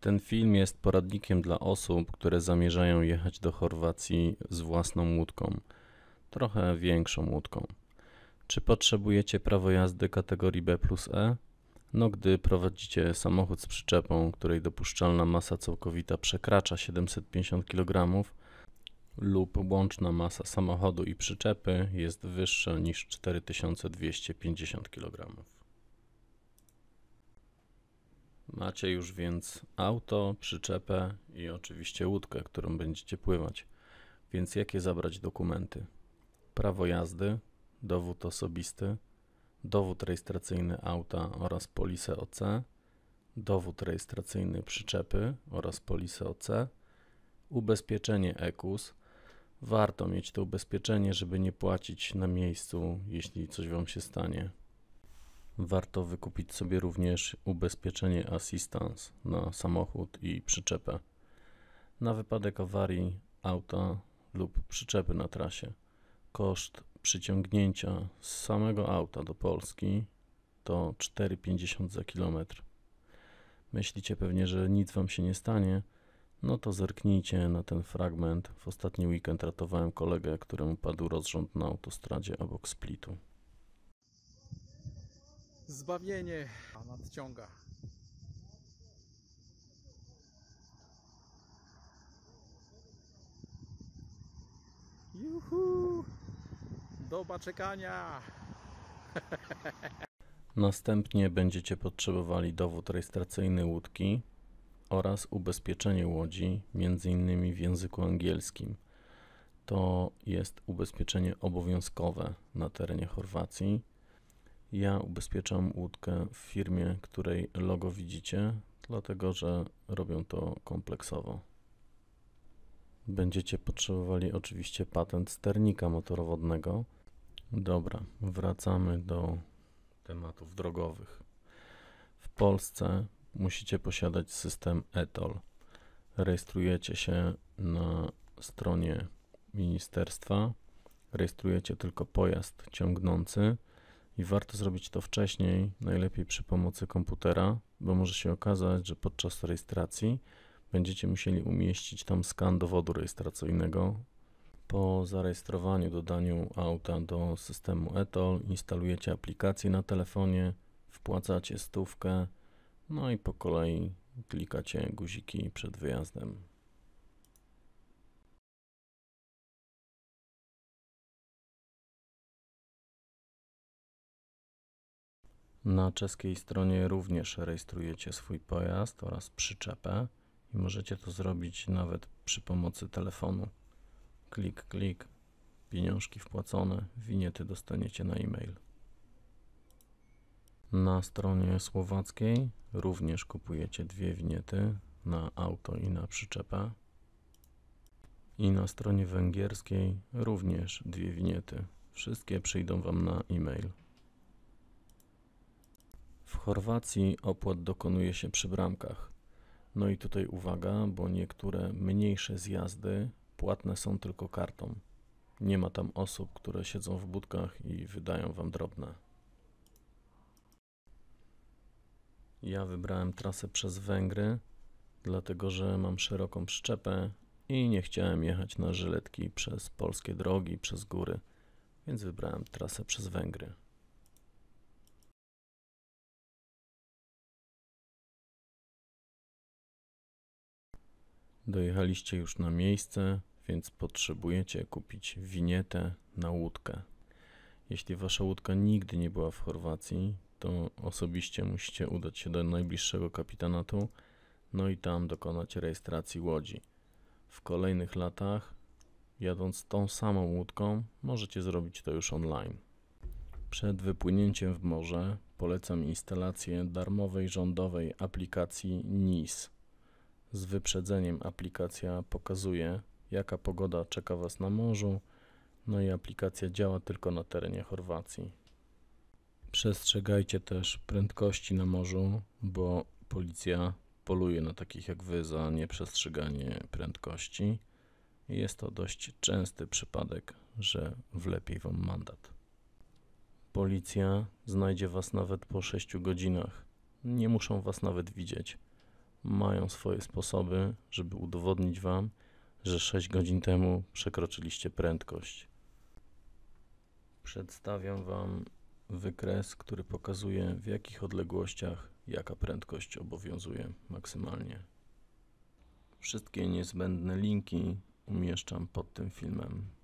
Ten film jest poradnikiem dla osób, które zamierzają jechać do Chorwacji z własną łódką, trochę większą łódką. Czy potrzebujecie prawo jazdy kategorii B plus E? No, gdy prowadzicie samochód z przyczepą, której dopuszczalna masa całkowita przekracza 750 kg lub łączna masa samochodu i przyczepy jest wyższa niż 4250 kg. Macie już więc auto, przyczepę i oczywiście łódkę, którą będziecie pływać. Więc jakie zabrać dokumenty? Prawo jazdy, dowód osobisty, dowód rejestracyjny auta oraz polisę OC, dowód rejestracyjny przyczepy oraz polisę OC, ubezpieczenie EKUS. Warto mieć to ubezpieczenie, żeby nie płacić na miejscu, jeśli coś Wam się stanie. Warto wykupić sobie również ubezpieczenie assistance na samochód i przyczepę na wypadek awarii auta lub przyczepy na trasie. Koszt przyciągnięcia z samego auta do Polski to 4,50 za kilometr. Myślicie pewnie, że nic wam się nie stanie, no to zerknijcie na ten fragment. W ostatni weekend ratowałem kolegę, któremu padł rozrząd na autostradzie obok Splitu zbawienie nadciąga. Juhu! Doba czekania! Następnie będziecie potrzebowali dowód rejestracyjny łódki oraz ubezpieczenie łodzi, m.in. w języku angielskim. To jest ubezpieczenie obowiązkowe na terenie Chorwacji ja ubezpieczam łódkę w firmie, której logo widzicie, dlatego że robią to kompleksowo. Będziecie potrzebowali oczywiście patent sternika motorowodnego. Dobra, wracamy do tematów drogowych. W Polsce musicie posiadać system ETOL. Rejestrujecie się na stronie ministerstwa, rejestrujecie tylko pojazd ciągnący i warto zrobić to wcześniej, najlepiej przy pomocy komputera, bo może się okazać, że podczas rejestracji będziecie musieli umieścić tam skan dowodu rejestracyjnego. Po zarejestrowaniu, dodaniu auta do systemu ETOL instalujecie aplikację na telefonie, wpłacacie stówkę, no i po kolei klikacie guziki przed wyjazdem. Na czeskiej stronie również rejestrujecie swój pojazd oraz przyczepę i możecie to zrobić nawet przy pomocy telefonu. Klik, klik, pieniążki wpłacone, winiety dostaniecie na e-mail. Na stronie słowackiej również kupujecie dwie winiety na auto i na przyczepę. I na stronie węgierskiej również dwie winiety. Wszystkie przyjdą Wam na e-mail. W Chorwacji opłat dokonuje się przy bramkach. No i tutaj uwaga, bo niektóre mniejsze zjazdy płatne są tylko kartą. Nie ma tam osób, które siedzą w budkach i wydają wam drobne. Ja wybrałem trasę przez Węgry, dlatego że mam szeroką przyczepę i nie chciałem jechać na żyletki przez polskie drogi, przez góry, więc wybrałem trasę przez Węgry. Dojechaliście już na miejsce, więc potrzebujecie kupić winietę na łódkę. Jeśli wasza łódka nigdy nie była w Chorwacji, to osobiście musicie udać się do najbliższego kapitanatu, no i tam dokonać rejestracji łodzi. W kolejnych latach, jadąc tą samą łódką, możecie zrobić to już online. Przed wypłynięciem w morze polecam instalację darmowej rządowej aplikacji NIS. Z wyprzedzeniem aplikacja pokazuje, jaka pogoda czeka Was na morzu, no i aplikacja działa tylko na terenie Chorwacji. Przestrzegajcie też prędkości na morzu, bo policja poluje na takich jak Wy za nieprzestrzeganie prędkości. Jest to dość częsty przypadek, że wlepi Wam mandat. Policja znajdzie Was nawet po 6 godzinach. Nie muszą Was nawet widzieć mają swoje sposoby, żeby udowodnić Wam, że 6 godzin temu przekroczyliście prędkość. Przedstawiam Wam wykres, który pokazuje w jakich odległościach jaka prędkość obowiązuje maksymalnie. Wszystkie niezbędne linki umieszczam pod tym filmem.